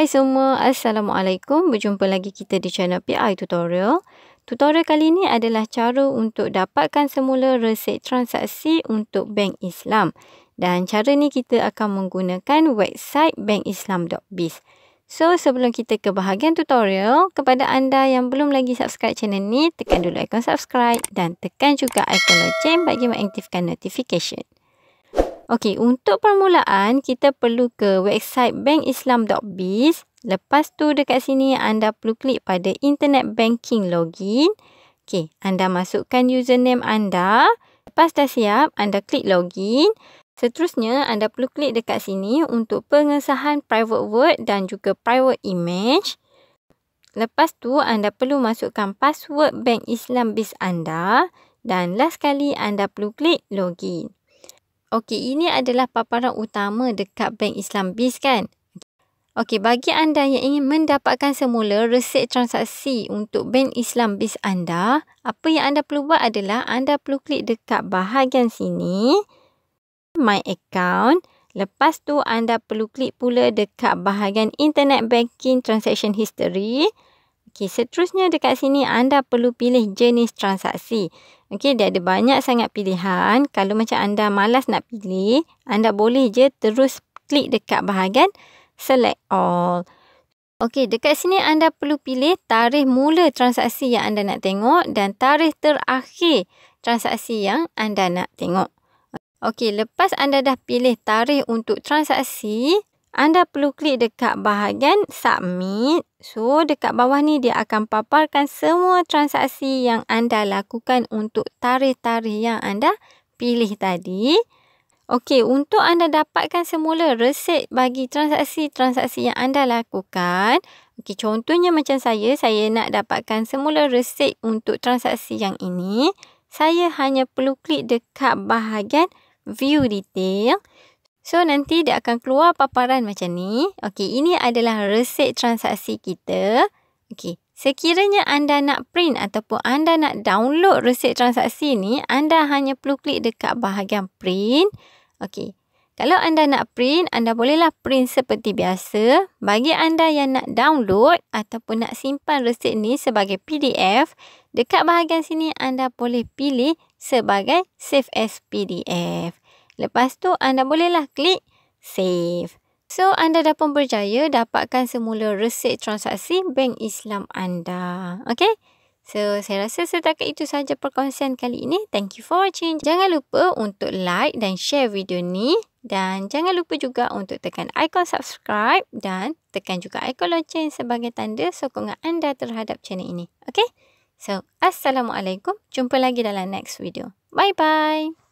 Hai semua, Assalamualaikum. Berjumpa lagi kita di channel PI Tutorial. Tutorial kali ini adalah cara untuk dapatkan semula resit transaksi untuk Bank Islam. Dan cara ni kita akan menggunakan website bankislam.biz. So, sebelum kita ke bahagian tutorial, kepada anda yang belum lagi subscribe channel ni, tekan dulu ikon subscribe dan tekan juga ikon lonceng bagi mengaktifkan notification. Okey, untuk permulaan kita perlu ke website bankislam.biz. Lepas tu dekat sini anda perlu klik pada internet banking login. Okey, anda masukkan username anda. Lepas dah siap, anda klik login. Seterusnya, anda perlu klik dekat sini untuk pengesahan private word dan juga private image. Lepas tu, anda perlu masukkan password bank Islam Biz anda dan last kali anda perlu klik login. Okey, ini adalah paparan utama dekat Bank Islam Biz kan? Okey, bagi anda yang ingin mendapatkan semula resit transaksi untuk Bank Islam Biz anda, apa yang anda perlu buat adalah anda perlu klik dekat bahagian sini, My Account. Lepas tu anda perlu klik pula dekat bahagian Internet Banking Transaction History. Okey, seterusnya dekat sini anda perlu pilih jenis transaksi. Okey, dia ada banyak sangat pilihan. Kalau macam anda malas nak pilih, anda boleh je terus klik dekat bahagian select all. Okey, dekat sini anda perlu pilih tarikh mula transaksi yang anda nak tengok dan tarikh terakhir transaksi yang anda nak tengok. Okey, lepas anda dah pilih tarikh untuk transaksi, anda perlu klik dekat bahagian submit. So dekat bawah ni dia akan paparkan semua transaksi yang anda lakukan untuk tarikh-tarikh yang anda pilih tadi. Okey, untuk anda dapatkan semula resit bagi transaksi-transaksi yang anda lakukan. Okey, contohnya macam saya, saya nak dapatkan semula resit untuk transaksi yang ini. Saya hanya perlu klik dekat bahagian view detail. So nanti dia akan keluar paparan macam ni. Okey, ini adalah resit transaksi kita. Okey, sekiranya anda nak print ataupun anda nak download resit transaksi ni, anda hanya perlu klik dekat bahagian print. Okey. Kalau anda nak print, anda bolehlah print seperti biasa. Bagi anda yang nak download ataupun nak simpan resit ni sebagai PDF, dekat bahagian sini anda boleh pilih sebagai save as PDF. Lepas tu anda bolehlah klik save. So anda dah pun berjaya dapatkan semula resit transaksi bank Islam anda. Okay? So saya rasa setakat itu sahaja perkongsian kali ini. Thank you for watching. Jangan lupa untuk like dan share video ni. Dan jangan lupa juga untuk tekan ikon subscribe dan tekan juga ikon lonceng sebagai tanda sokongan anda terhadap channel ini. Okay? So, Assalamualaikum. Jumpa lagi dalam next video. Bye-bye.